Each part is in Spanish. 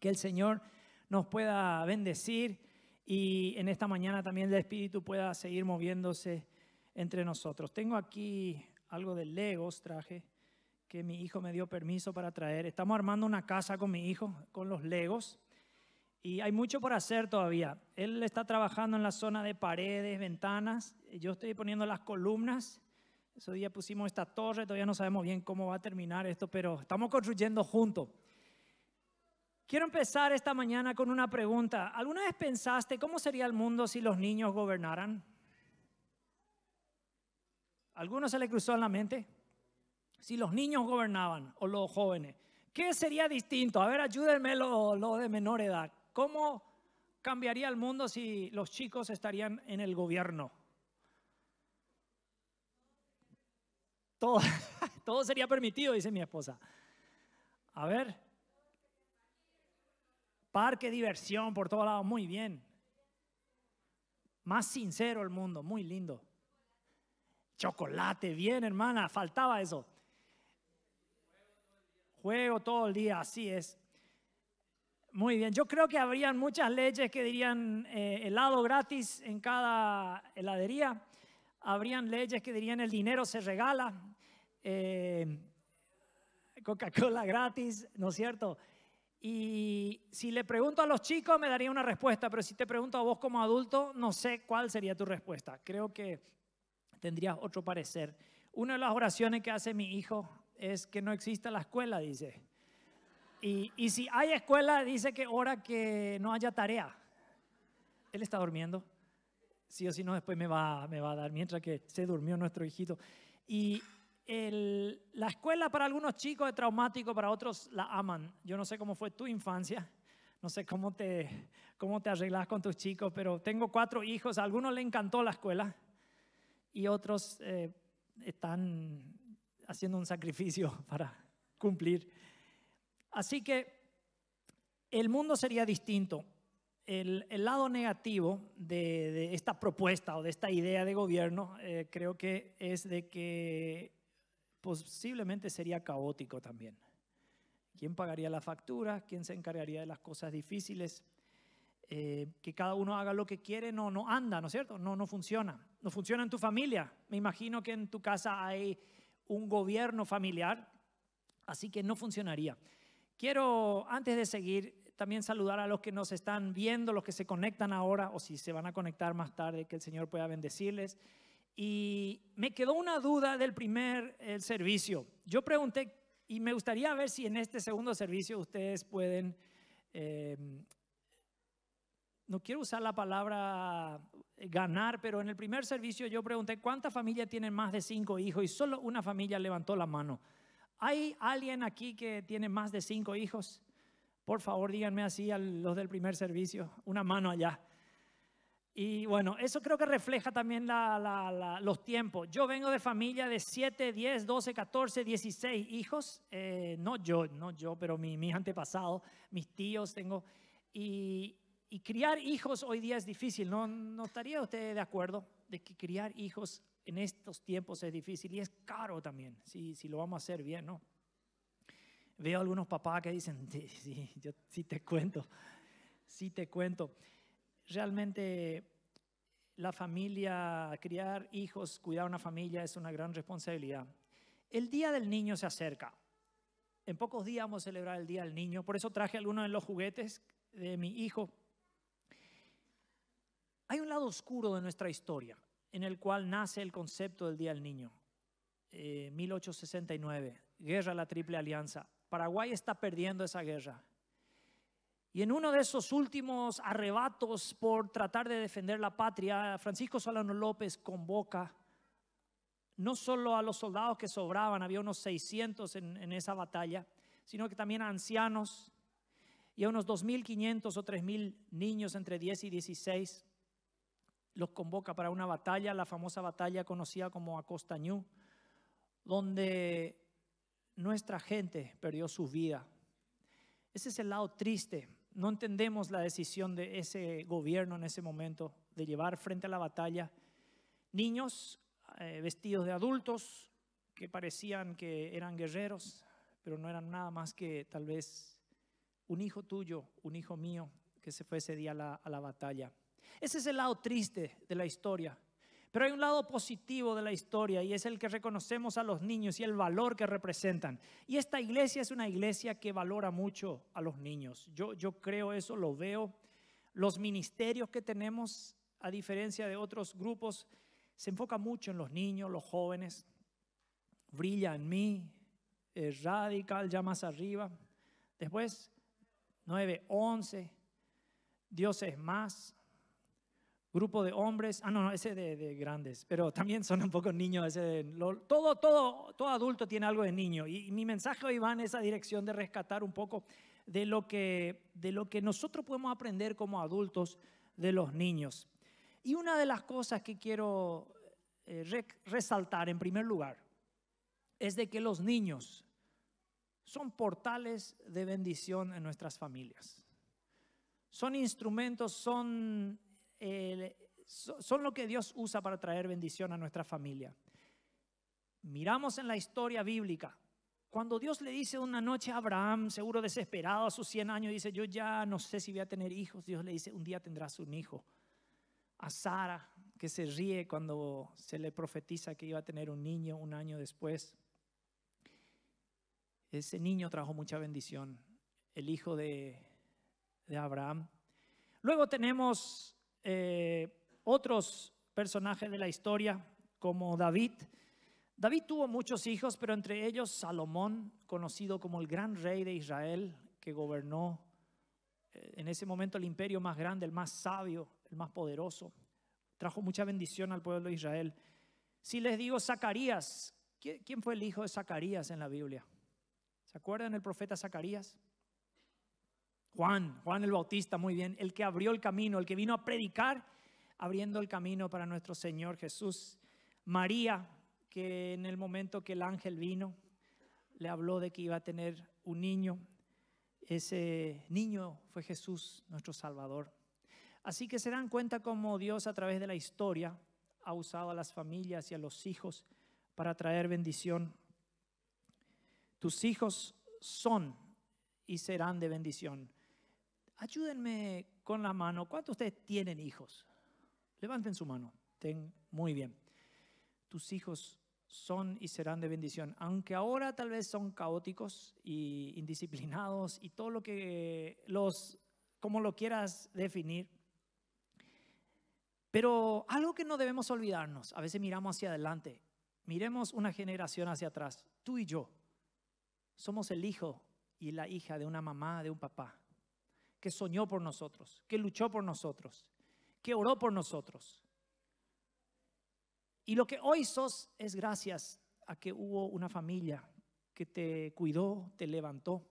Que el Señor nos pueda bendecir y en esta mañana también el Espíritu pueda seguir moviéndose entre nosotros. Tengo aquí algo de Legos, traje, que mi hijo me dio permiso para traer. Estamos armando una casa con mi hijo, con los Legos. Y hay mucho por hacer todavía. Él está trabajando en la zona de paredes, ventanas. Yo estoy poniendo las columnas. Ese día pusimos esta torre, todavía no sabemos bien cómo va a terminar esto, pero estamos construyendo juntos. Quiero empezar esta mañana con una pregunta. ¿Alguna vez pensaste cómo sería el mundo si los niños gobernaran? ¿Alguno se le cruzó en la mente? Si los niños gobernaban o los jóvenes, ¿qué sería distinto? A ver, ayúdenme los de menor edad. ¿Cómo cambiaría el mundo si los chicos estarían en el gobierno? Todo, todo sería permitido, dice mi esposa. A ver, Parque, diversión por todos lados, muy bien. Más sincero el mundo, muy lindo. Chocolate, bien hermana, faltaba eso. Juego todo el día, así es. Muy bien, yo creo que habrían muchas leyes que dirían eh, helado gratis en cada heladería, habrían leyes que dirían el dinero se regala, eh, Coca-Cola gratis, ¿no es cierto? Y si le pregunto a los chicos, me daría una respuesta, pero si te pregunto a vos como adulto, no sé cuál sería tu respuesta. Creo que tendrías otro parecer. Una de las oraciones que hace mi hijo es que no exista la escuela, dice. Y, y si hay escuela, dice que ora que no haya tarea. Él está durmiendo. Sí o sí, no, después me va, me va a dar, mientras que se durmió nuestro hijito. Y la escuela para algunos chicos es traumático, para otros la aman. Yo no sé cómo fue tu infancia, no sé cómo te, cómo te arreglas con tus chicos, pero tengo cuatro hijos, a algunos le encantó la escuela y otros eh, están haciendo un sacrificio para cumplir. Así que el mundo sería distinto. El, lado negativo de, esta propuesta o de esta idea de gobierno eh, creo que es de que posiblemente sería caótico también. ¿Quién pagaría las facturas? ¿Quién se encargaría de las cosas difíciles? Eh, que cada uno haga lo que quiere, no, no anda, ¿no es cierto? No, no funciona. No funciona en tu familia. Me imagino que en tu casa hay un gobierno familiar, así que no funcionaría. Quiero, antes de seguir, también saludar a los que nos están viendo, los que se conectan ahora o si se van a conectar más tarde, que el Señor pueda bendecirles y me quedó una duda del primer servicio. Yo pregunté y me gustaría ver si en este segundo servicio ustedes pueden, em, no quiero usar la palabra eh, ganar, pero en el primer servicio yo pregunté cuántas familias tienen más de cinco hijos y solo una familia levantó la mano. ¿Hay alguien aquí que tiene más de cinco hijos? Por favor, díganme así a los del primer servicio, una mano allá. Y bueno, eso creo que refleja también los tiempos. Yo vengo de familia de 7, 10, 12, 14, 16 hijos. Eh, no yo, no yo, pero mi, antepasado antepasados, mis tíos tengo. Y, criar hijos hoy día es difícil. ¿No, ¿No estaría usted de acuerdo de que criar hijos en estos tiempos es difícil y es caro también, si, si lo vamos a hacer bien, ¿no? Veo algunos papás que dicen, sí, yo sí te cuento, sí te cuento realmente la familia, criar hijos, cuidar una familia es una gran responsabilidad. El Día del Niño se acerca. En pocos días vamos a celebrar el Día del Niño. Por eso traje algunos de los juguetes de mi hijo. Hay un lado oscuro de nuestra historia en el cual nace el concepto del Día del Niño. 1869, eh, guerra a la Triple Alianza. Paraguay está perdiendo esa guerra. Y en uno de esos últimos arrebatos por tratar de defender la patria, Francisco Solano López convoca no solo a los soldados que sobraban, había unos 600 en, esa batalla, sino que también a ancianos y a unos 2.500 o 3.000 niños entre 10 y 16. Los convoca para una batalla, la famosa batalla conocida como Acostañú, donde nuestra gente perdió su vida. Ese es el lado triste no entendemos la decisión de ese gobierno en ese momento de llevar frente a la batalla niños eh, vestidos de adultos que parecían que eran guerreros, pero no eran nada más que tal vez un hijo tuyo, un hijo mío, que se fue ese día a la, a la batalla. Ese es el lado triste de la historia. Pero hay un lado positivo de la historia y es el que reconocemos a los niños y el valor que representan. Y esta iglesia es una iglesia que valora mucho a los niños. Yo, yo creo eso, lo veo. Los ministerios que tenemos, a diferencia de otros grupos, se enfoca mucho en los niños, los jóvenes. Brilla en mí, es radical, ya más arriba. Después, 9, 11, Dios es más grupo de hombres, ah, no, ese de, grandes, pero también son un poco niños, todo, todo, todo adulto tiene algo de niño. Y, mi mensaje hoy va en esa dirección de rescatar un poco de lo que, de lo que nosotros podemos aprender como adultos de los niños. Y una de las cosas que quiero eh, resaltar en primer lugar es de que los niños son portales de bendición en nuestras familias. Son instrumentos, son son lo que Dios usa para traer bendición a nuestra familia. Miramos en la historia bíblica, cuando Dios le dice una noche a Abraham, seguro desesperado a sus 100 años, dice, yo ya no sé si voy a tener hijos, Dios le dice, un día tendrás un hijo. A Sara, que se ríe cuando se le profetiza que iba a tener un niño un año después. Ese niño trajo mucha bendición, el hijo de, de Abraham. Luego tenemos eh, otros personajes de la historia, como David. David tuvo muchos hijos, pero entre ellos Salomón, conocido como el gran rey de Israel, que gobernó eh, en ese momento el imperio más grande, el más sabio, el más poderoso. Trajo mucha bendición al pueblo de Israel. Si les digo Zacarías, ¿quién fue el hijo de Zacarías en la Biblia? ¿Se acuerdan el profeta Zacarías? Juan, Juan el Bautista, muy bien, el que abrió el camino, el que vino a predicar, abriendo el camino para nuestro Señor Jesús. María, que en el momento que el ángel vino, le habló de que iba a tener un niño. Ese niño fue Jesús, nuestro Salvador. Así que se dan cuenta cómo Dios a través de la historia ha usado a las familias y a los hijos para traer bendición. Tus hijos son y serán de bendición. Ayúdenme con la mano. ¿Cuántos de ustedes tienen hijos? Levanten su mano. Ten, muy bien. Tus hijos son y serán de bendición, aunque ahora tal vez son caóticos y indisciplinados y todo lo que los, como lo quieras definir. Pero algo que no debemos olvidarnos, a veces miramos hacia adelante, miremos una generación hacia atrás, tú y yo somos el hijo y la hija de una mamá, de un papá que soñó por nosotros, que luchó por nosotros, que oró por nosotros. Y lo que hoy sos es gracias a que hubo una familia que te cuidó, te levantó.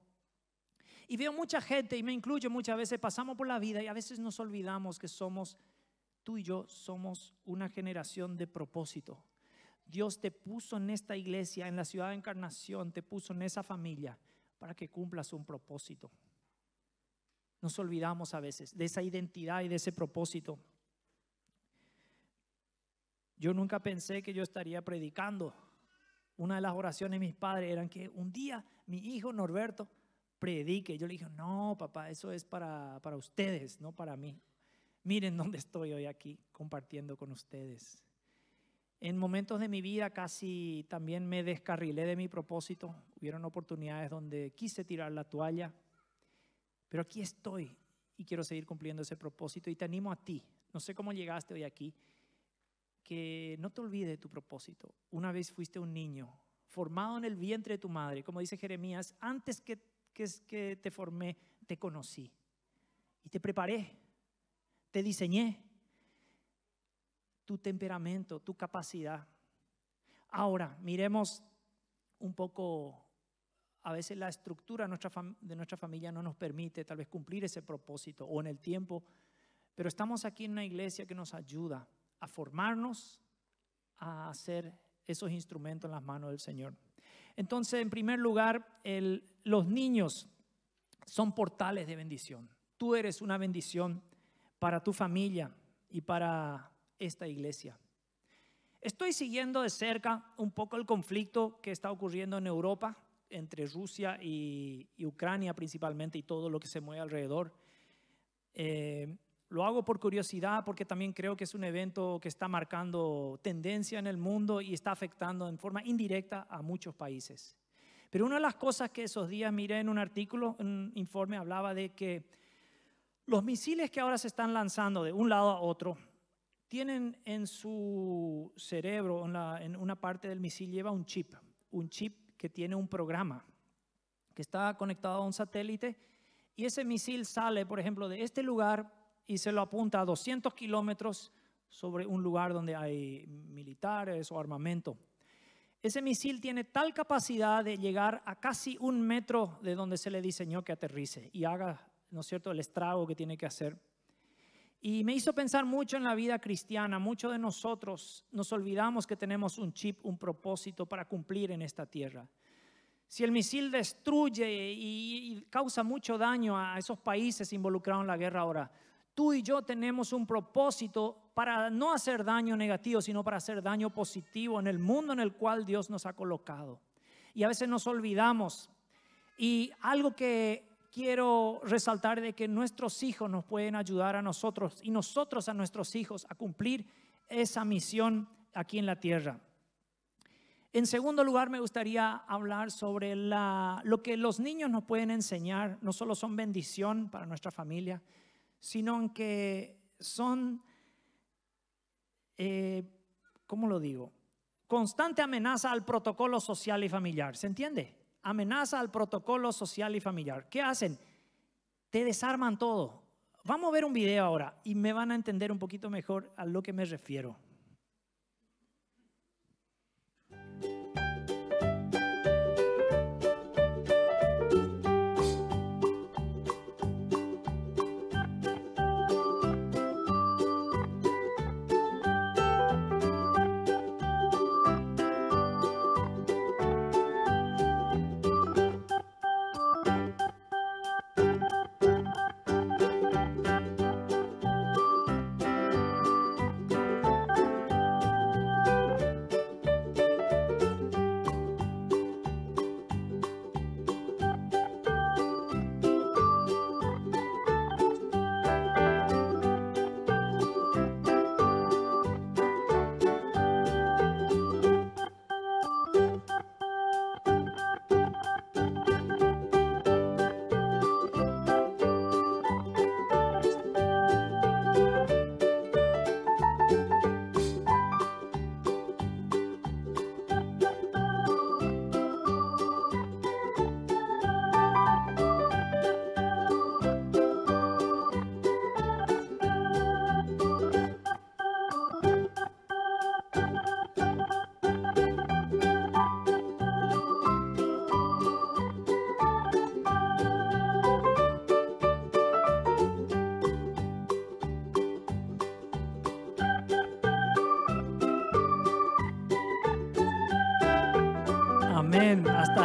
Y veo mucha gente, y me incluyo muchas veces, pasamos por la vida y a veces nos olvidamos que somos, tú y yo somos una generación de propósito. Dios te puso en esta iglesia, en la ciudad de encarnación, te puso en esa familia para que cumplas un propósito. Nos olvidamos a veces de esa identidad y de ese propósito. Yo nunca pensé que yo estaría predicando. Una de las oraciones de mis padres eran que un día mi hijo Norberto predique. Yo le dije, no, papá, eso es para, para ustedes, no para mí. Miren dónde estoy hoy aquí compartiendo con ustedes. En momentos de mi vida casi también me descarrilé de mi propósito. Hubieron oportunidades donde quise tirar la toalla, pero aquí estoy y quiero seguir cumpliendo ese propósito y te animo a ti. No sé cómo llegaste hoy aquí, que no te olvides de tu propósito. Una vez fuiste un niño formado en el vientre de tu madre, como dice Jeremías, antes que, que, que te formé, te conocí y te preparé, te diseñé tu temperamento, tu capacidad. Ahora, miremos un poco a veces la estructura de nuestra familia no nos permite tal vez cumplir ese propósito o en el tiempo, pero estamos aquí en una iglesia que nos ayuda a formarnos, a hacer esos instrumentos en las manos del Señor. Entonces, en primer lugar, los niños son portales de bendición. Tú eres una bendición para tu familia y para esta iglesia. Estoy siguiendo de cerca un poco el conflicto que está ocurriendo en Europa entre Rusia y, Ucrania principalmente y todo lo que se mueve alrededor. Eh, lo hago por curiosidad porque también creo que es un evento que está marcando tendencia en el mundo y está afectando en forma indirecta a muchos países. Pero una de las cosas que esos días miré en un artículo, un informe, hablaba de que los misiles que ahora se están lanzando de un lado a otro tienen en su cerebro, en, en una parte del misil lleva un chip, un chip que tiene un programa que está conectado a un satélite y ese misil sale, por ejemplo, de este lugar y se lo apunta a 200 kilómetros sobre un lugar donde hay militares o armamento. Ese misil tiene tal capacidad de llegar a casi un metro de donde se le diseñó que aterrice y haga, ¿no es cierto?, el estrago que tiene que hacer. Y me hizo pensar mucho en la vida cristiana. Muchos de nosotros nos olvidamos que tenemos un chip, un propósito para cumplir en esta tierra. Si el misil destruye y, causa mucho daño a esos países involucrados en la guerra ahora, tú y yo tenemos un propósito para no hacer daño negativo, sino para hacer daño positivo en el mundo en el cual Dios nos ha colocado. Y a veces nos olvidamos. Y algo que quiero resaltar de que nuestros hijos nos pueden ayudar a nosotros y nosotros a nuestros hijos a cumplir esa misión aquí en la tierra. En segundo lugar, me gustaría hablar sobre lo que los niños nos pueden enseñar. No solo son bendición para nuestra familia, sino que son, eh, ¿cómo lo digo? Constante amenaza al protocolo social y familiar. ¿Se entiende? amenaza al protocolo social y familiar. ¿Qué hacen? Te desarman todo. Vamos a ver un video ahora y me van a entender un poquito mejor a lo que me refiero.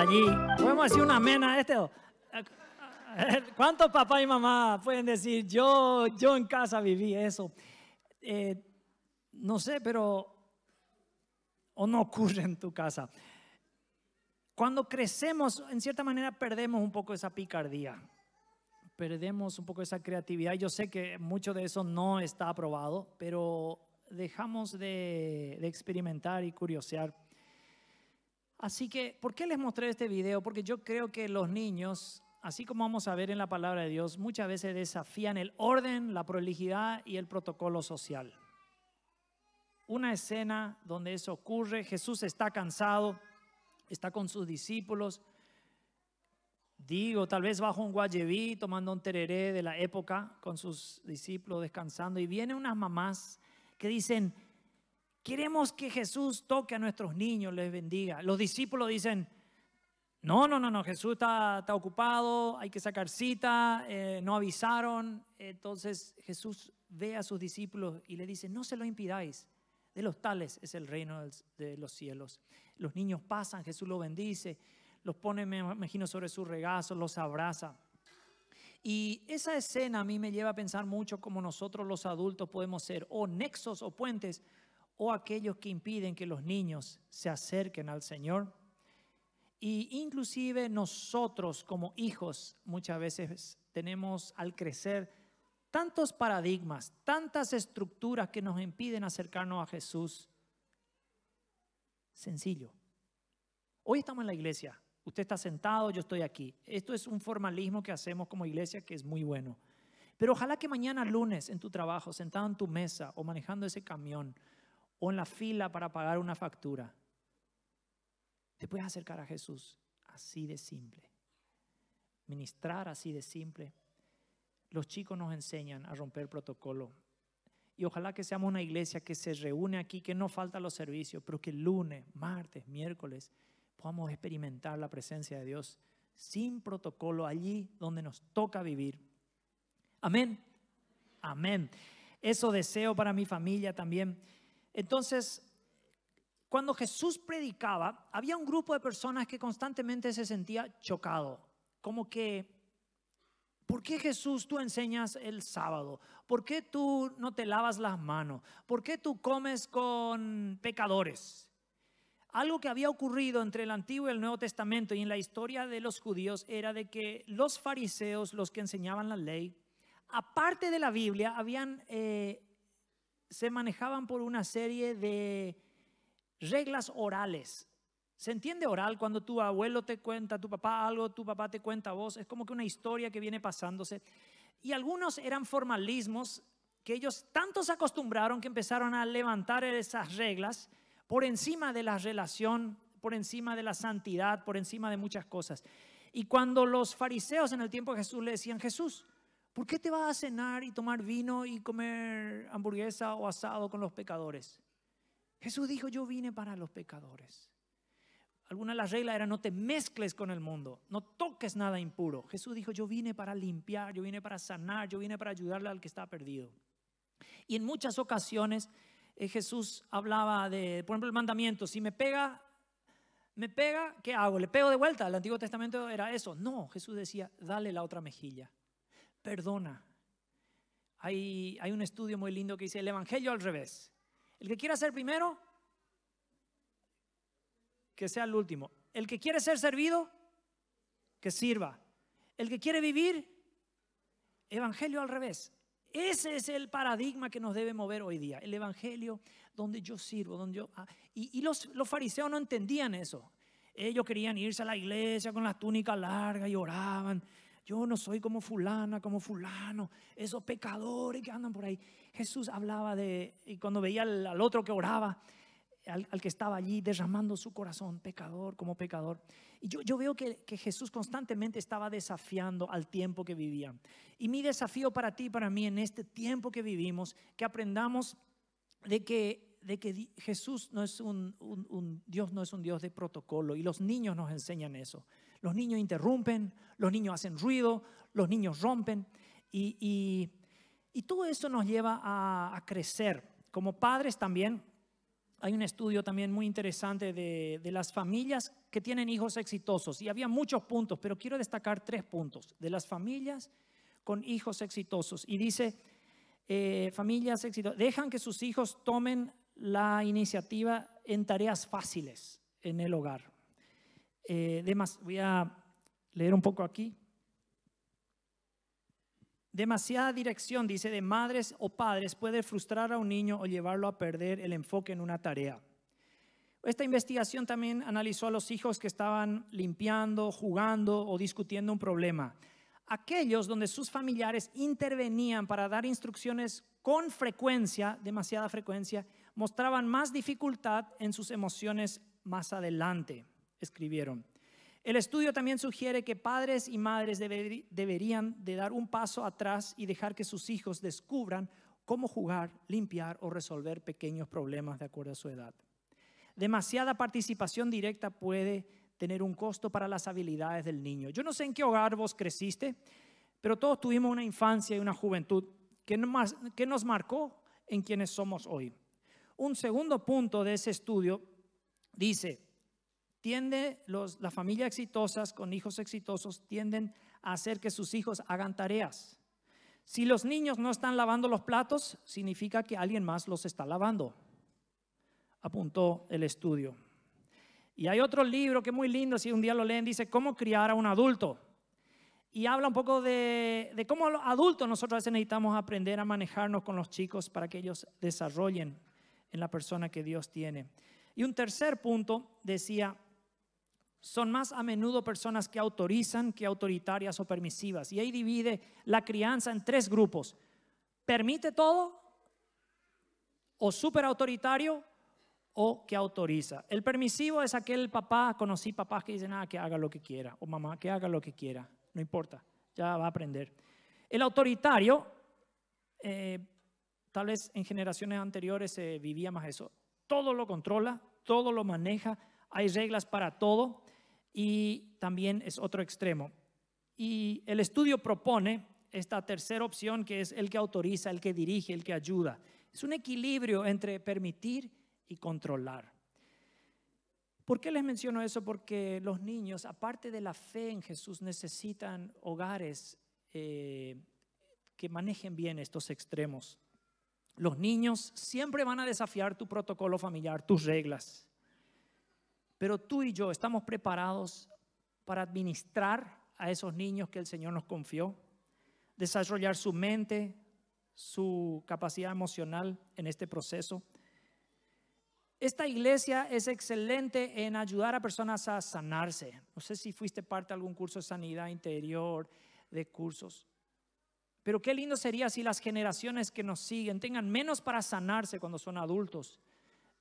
Podemos una mena, este. ¿Cuántos papá y mamá pueden decir, yo, yo en casa viví eso? Eh, no sé, pero... O no ocurre en tu casa. Cuando crecemos, en cierta manera, perdemos un poco esa picardía, perdemos un poco esa creatividad. Yo sé que mucho de eso no está aprobado, pero dejamos de, de experimentar y curiosear Así que, ¿por qué les mostré este video? Porque yo creo que los niños, así como vamos a ver en la palabra de Dios, muchas veces desafían el orden, la prolijidad y el protocolo social. Una escena donde eso ocurre, Jesús está cansado, está con sus discípulos, digo, tal vez bajo un guayeví, tomando un tereré de la época con sus discípulos, descansando, y vienen unas mamás que dicen, Queremos que Jesús toque a nuestros niños, les bendiga. Los discípulos dicen, no, no, no, no, Jesús está, ocupado, hay que sacar cita, eh, no avisaron. Entonces Jesús ve a sus discípulos y le dice, no se lo impidáis, de los tales es el reino de los cielos. Los niños pasan, Jesús los bendice, los pone, me imagino, sobre su regazo, los abraza. Y esa escena a mí me lleva a pensar mucho cómo nosotros los adultos podemos ser o nexos o puentes o aquellos que impiden que los niños se acerquen al Señor. Y inclusive nosotros como hijos muchas veces tenemos al crecer tantos paradigmas, tantas estructuras que nos impiden acercarnos a Jesús. Sencillo. Hoy estamos en la iglesia. Usted está sentado, yo estoy aquí. Esto es un formalismo que hacemos como iglesia que es muy bueno. Pero ojalá que mañana lunes en tu trabajo, sentado en tu mesa o manejando ese camión, o en la fila para pagar una factura. Te puedes acercar a Jesús así de simple. Ministrar así de simple. Los chicos nos enseñan a romper protocolo. Y ojalá que seamos una iglesia que se reúne aquí, que no faltan los servicios, pero que lunes, martes, miércoles podamos experimentar la presencia de Dios sin protocolo allí donde nos toca vivir. Amén. Amén. Eso deseo para mi familia también. Entonces, cuando Jesús predicaba, había un grupo de personas que constantemente se sentía chocado, como que ¿Por qué Jesús tú enseñas el sábado? ¿Por qué tú no te lavas las manos? ¿Por qué tú comes con pecadores? Algo que había ocurrido entre el Antiguo y el Nuevo Testamento y en la historia de los judíos era de que los fariseos, los que enseñaban la ley, aparte de la Biblia, habían eh, se manejaban por una serie de reglas orales. ¿Se entiende oral cuando tu abuelo te cuenta, tu papá algo, tu papá te cuenta a vos? Es como que una historia que viene pasándose. Y algunos eran formalismos que ellos tantos acostumbraron que empezaron a levantar esas reglas por encima de la relación, por encima de la santidad, por encima de muchas cosas. Y cuando los fariseos en el tiempo de Jesús le decían, Jesús, ¿Por qué te vas a cenar y tomar vino y comer hamburguesa o asado con los pecadores? Jesús dijo, yo vine para los pecadores. Alguna de las reglas era, no te mezcles con el mundo, no toques nada impuro. Jesús dijo, yo vine para limpiar, yo vine para sanar, yo vine para ayudarle al que está perdido. Y en muchas ocasiones eh, Jesús hablaba de, por ejemplo, el mandamiento, si me pega, me pega, ¿qué hago? ¿Le pego de vuelta? El Antiguo Testamento era eso. No, Jesús decía, dale la otra mejilla perdona. Hay, hay un estudio muy lindo que dice el Evangelio al revés. El que quiera ser primero, que sea el último. El que quiere ser servido, que sirva. El que quiere vivir, Evangelio al revés. Ese es el paradigma que nos debe mover hoy día. El Evangelio donde yo sirvo, donde yo... Ah, y, los, los, fariseos no entendían eso. Ellos querían irse a la iglesia con las túnicas largas y oraban yo no soy como fulana, como fulano, esos pecadores que andan por ahí. Jesús hablaba de, y cuando veía al, otro que oraba, al, que estaba allí derramando su corazón, pecador como pecador. Y yo, veo que, Jesús constantemente estaba desafiando al tiempo que vivía. Y mi desafío para ti, para mí, en este tiempo que vivimos, que aprendamos de que, de que Jesús no es un Dios, no es un Dios de protocolo. Y los niños nos enseñan eso. Los niños interrumpen, los niños hacen ruido, los niños rompen y, todo eso nos lleva a, crecer. Como padres también, hay un estudio también muy interesante de, las familias que tienen hijos exitosos y había muchos puntos, pero quiero destacar tres puntos de las familias con hijos exitosos. Y dice, eh, familias exitosas, dejan que sus hijos tomen la iniciativa en tareas fáciles en el hogar. Eh, voy a leer un poco aquí. Demasiada dirección, dice, de madres o padres puede frustrar a un niño o llevarlo a perder el enfoque en una tarea. Esta investigación también analizó a los hijos que estaban limpiando, jugando o discutiendo un problema. Aquellos donde sus familiares intervenían para dar instrucciones con frecuencia, demasiada frecuencia, mostraban más dificultad en sus emociones más adelante escribieron. El estudio también sugiere que padres y madres deberían de dar un paso atrás y dejar que sus hijos descubran cómo jugar, limpiar o resolver pequeños problemas de acuerdo a su edad. Demasiada participación directa puede tener un costo para las habilidades del niño. Yo no sé en qué hogar vos creciste, pero todos tuvimos una infancia y una juventud que que nos marcó en quienes somos hoy. Un segundo punto de ese estudio dice, tiende, los, la familia exitosas con hijos exitosos tienden a hacer que sus hijos hagan tareas. Si los niños no están lavando los platos, significa que alguien más los está lavando, apuntó el estudio. Y hay otro libro que es muy lindo, si un día lo leen, dice Cómo criar a un adulto. Y habla un poco de, de cómo los adultos nosotros necesitamos aprender a manejarnos con los chicos para que ellos desarrollen en la persona que Dios tiene. Y un tercer punto decía, son más a menudo personas que autorizan que autoritarias o permisivas. Y ahí divide la crianza en tres grupos. Permite todo o súper autoritario o que autoriza. El permisivo es aquel papá, conocí papás que dicen, ah, que haga lo que quiera, o mamá, que haga lo que quiera, no importa, ya va a aprender. El autoritario, eh, tal vez en generaciones anteriores se vivía más eso, todo lo controla, todo lo maneja, hay reglas para todo y también es otro extremo. Y el estudio propone esta tercera opción que es el que autoriza, el que dirige, el que ayuda. Es un equilibrio entre permitir y controlar. ¿Por qué les menciono eso? Porque los niños, aparte de la fe en Jesús, necesitan hogares eh, que manejen bien estos extremos. Los niños siempre van a desafiar tu protocolo familiar, tus reglas. Pero tú y yo estamos preparados para administrar a esos niños que el Señor nos confió, desarrollar su mente, su capacidad emocional en este proceso. Esta iglesia es excelente en ayudar a personas a sanarse. No sé si fuiste parte de algún curso de sanidad interior, de cursos. Pero qué lindo sería si las generaciones que nos siguen tengan menos para sanarse cuando son adultos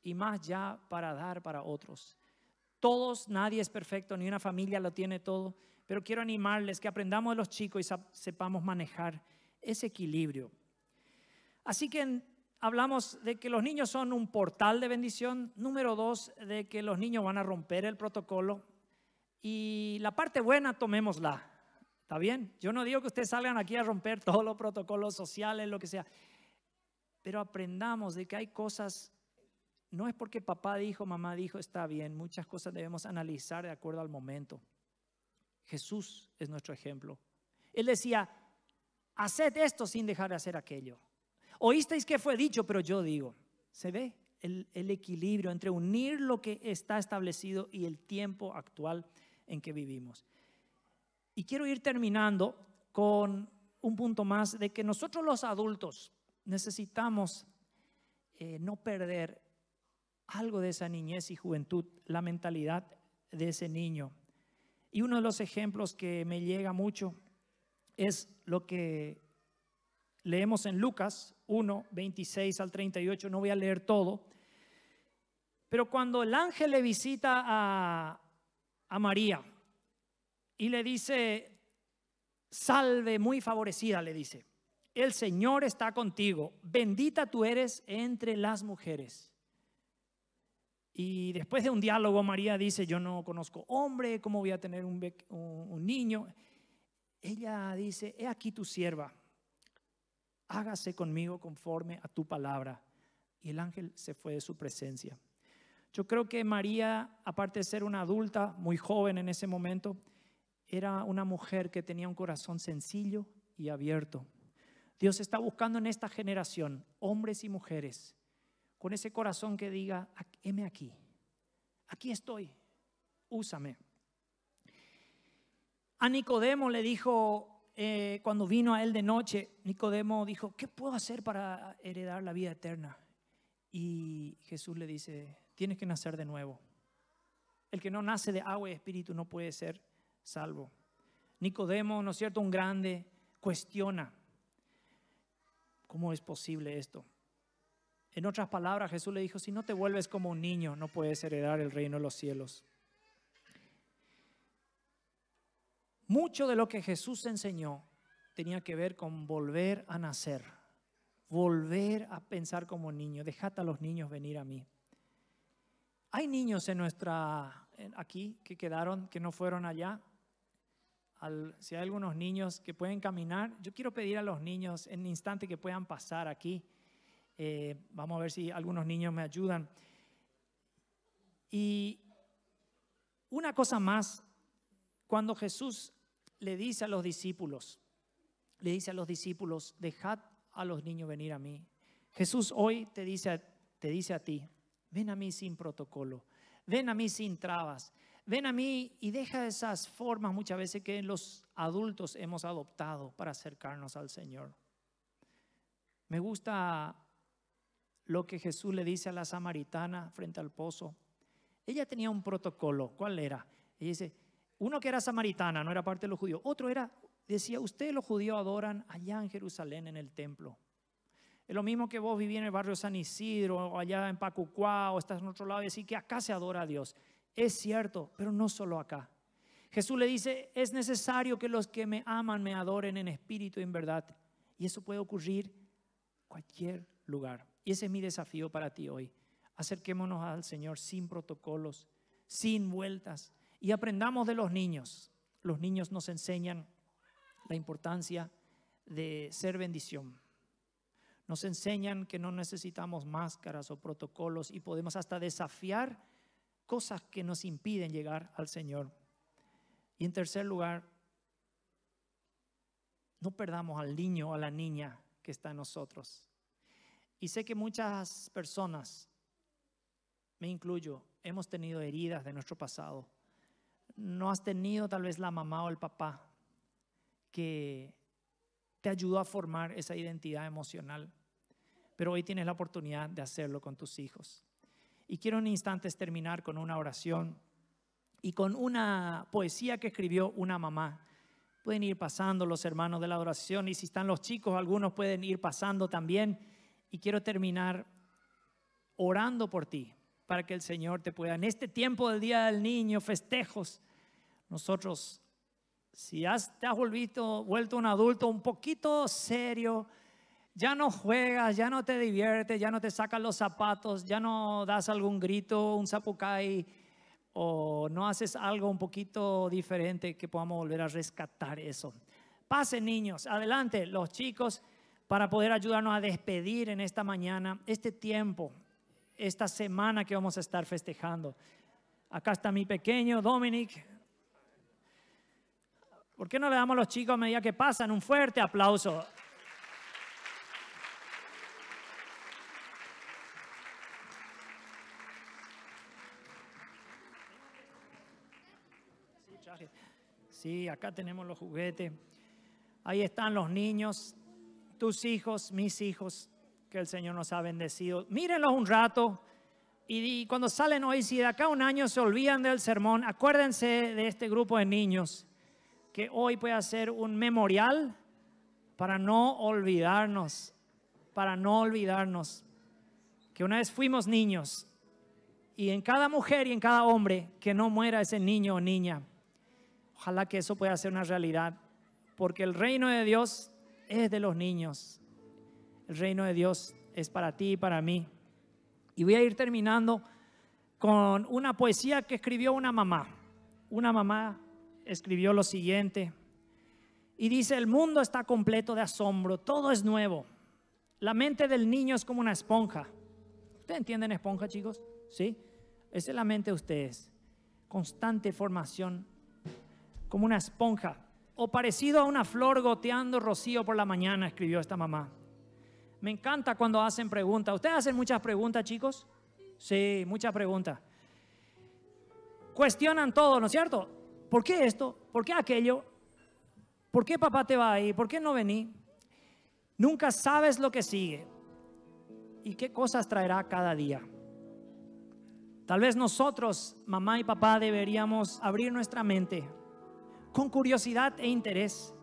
y más ya para dar para otros. Todos, nadie es perfecto, ni una familia lo tiene todo, pero quiero animarles que aprendamos de los chicos y sepamos manejar ese equilibrio. Así que hablamos de que los niños son un portal de bendición, número dos, de que los niños van a romper el protocolo y la parte buena tomémosla. ¿Está bien? Yo no digo que ustedes salgan aquí a romper todos los protocolos sociales, lo que sea, pero aprendamos de que hay cosas no es porque papá dijo, mamá dijo, está bien, muchas cosas debemos analizar de acuerdo al momento. Jesús es nuestro ejemplo. Él decía, haced esto sin dejar de hacer aquello. Oísteis que fue dicho, pero yo digo, ¿se ve? El, equilibrio entre unir lo que está establecido y el tiempo actual en que vivimos. Y quiero ir terminando con un punto más de que nosotros los adultos necesitamos eh, no perder algo de esa niñez y juventud, la mentalidad de ese niño. Y uno de los ejemplos que me llega mucho es lo que leemos en Lucas 1, 26 al 38, no voy a leer todo, pero cuando el ángel le visita a, a María y le dice, salve muy favorecida, le dice, el Señor está contigo, bendita tú eres entre las mujeres. Y después de un diálogo, María dice, yo no conozco hombre, ¿cómo voy a tener un, un, niño? Ella dice, he aquí tu sierva, hágase conmigo conforme a tu palabra. Y el ángel se fue de su presencia. Yo creo que María, aparte de ser una adulta, muy joven en ese momento, era una mujer que tenía un corazón sencillo y abierto. Dios está buscando en esta generación hombres y mujeres con ese corazón que diga, heme aquí, aquí estoy, úsame. A Nicodemo le dijo, eh, cuando vino a él de noche, Nicodemo dijo, ¿qué puedo hacer para heredar la vida eterna? Y Jesús le dice, tienes que nacer de nuevo. El que no nace de agua y espíritu no puede ser salvo. Nicodemo, ¿no es cierto? Un grande cuestiona, ¿cómo es posible esto? En otras palabras, Jesús le dijo, si no te vuelves como un niño, no puedes heredar el reino de los cielos. Mucho de lo que Jesús enseñó tenía que ver con volver a nacer, volver a pensar como un niño, dejad a los niños venir a mí. Hay niños en nuestra aquí que quedaron, que no fueron allá. si hay algunos niños que pueden caminar, yo quiero pedir a los niños en el instante que puedan pasar aquí eh, vamos a ver si algunos niños me ayudan. Y una cosa más, cuando Jesús le dice a los discípulos, le dice a los discípulos, dejad a los niños venir a mí. Jesús hoy te dice, te dice a ti, ven a mí sin protocolo, ven a mí sin trabas, ven a mí y deja esas formas muchas veces que los adultos hemos adoptado para acercarnos al Señor. Me gusta lo que Jesús le dice a la samaritana frente al pozo. Ella tenía un protocolo. ¿Cuál era? Ella dice, uno que era samaritana, no era parte de los judíos. Otro era, decía, usted los judíos adoran allá en Jerusalén, en el templo. Es lo mismo que vos vivís en el barrio San Isidro, o allá en Pacucuá, o estás en otro lado y decís que acá se adora a Dios. Es cierto, pero no solo acá. Jesús le dice, es necesario que los que me aman me adoren en espíritu y en verdad. Y eso puede ocurrir cualquier lugar. Y ese es mi desafío para ti hoy. Acerquémonos al Señor sin protocolos, sin vueltas y aprendamos de los niños. Los niños nos enseñan la importancia de ser bendición. Nos enseñan que no necesitamos máscaras o protocolos y podemos hasta desafiar cosas que nos impiden llegar al Señor. Y en tercer lugar, no perdamos al niño o a la niña que está en nosotros. Y sé que muchas personas, me incluyo, hemos tenido heridas de nuestro pasado. No has tenido tal vez la mamá o el papá que te ayudó a formar esa identidad emocional. Pero hoy tienes la oportunidad de hacerlo con tus hijos. Y quiero en instantes terminar con una oración y con una poesía que escribió una mamá. Pueden ir pasando los hermanos de la oración y si están los chicos, algunos pueden ir pasando también. Y quiero terminar orando por ti, para que el Señor te pueda. En este tiempo del Día del Niño, festejos, nosotros, si te has vuelto, un adulto un poquito serio, ya no juegas, ya no te diviertes, ya no te sacas los zapatos, ya no das algún grito, un zapucay, o no haces algo un poquito diferente que podamos volver a rescatar eso. Pase niños, adelante los chicos para poder ayudarnos a despedir en esta mañana este tiempo, esta semana que vamos a estar festejando. Acá está mi pequeño Dominic. ¿Por qué no le damos a los chicos a medida que pasan un fuerte aplauso? Sí, acá tenemos los juguetes. Ahí están los niños tus hijos, mis hijos, que el Señor nos ha bendecido. Mírenlos un rato y, cuando salen hoy, si de acá un año se olvidan del sermón, acuérdense de este grupo de niños que hoy puede hacer un memorial para no olvidarnos, para no olvidarnos que una vez fuimos niños y en cada mujer y en cada hombre que no muera ese niño o niña. Ojalá que eso pueda ser una realidad, porque el reino de Dios es de los niños. El reino de Dios es para ti y para mí. Y voy a ir terminando con una poesía que escribió una mamá. Una mamá escribió lo siguiente. Y dice, el mundo está completo de asombro, todo es nuevo. La mente del niño es como una esponja. ¿Ustedes entienden esponja, chicos? ¿Sí? Esa es la mente de ustedes. Constante formación, como una esponja o parecido a una flor goteando rocío por la mañana, escribió esta mamá. Me encanta cuando hacen preguntas. ¿Ustedes hacen muchas preguntas, chicos? Sí, muchas preguntas. Cuestionan todo, ¿no es cierto? ¿Por qué esto? ¿Por qué aquello? ¿Por qué papá te va ahí? ¿Por qué no vení? Nunca sabes lo que sigue y qué cosas traerá cada día. Tal vez nosotros, mamá y papá, deberíamos abrir nuestra mente con curiosidad e interés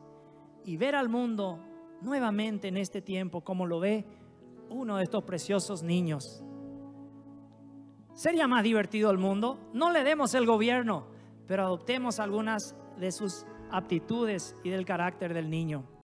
y ver al mundo nuevamente en este tiempo como lo ve uno de estos preciosos niños. Sería más divertido el mundo, no le demos el gobierno, pero adoptemos algunas de sus aptitudes y del carácter del niño.